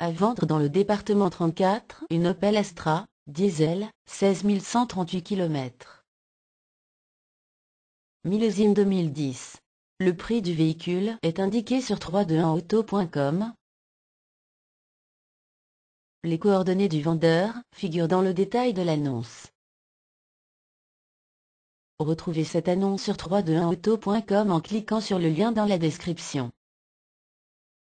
À vendre dans le département 34, une Opel Astra, diesel, 16 138 km. Millésime 2010. Le prix du véhicule est indiqué sur 321auto.com. Les coordonnées du vendeur figurent dans le détail de l'annonce. Retrouvez cette annonce sur 321auto.com en cliquant sur le lien dans la description.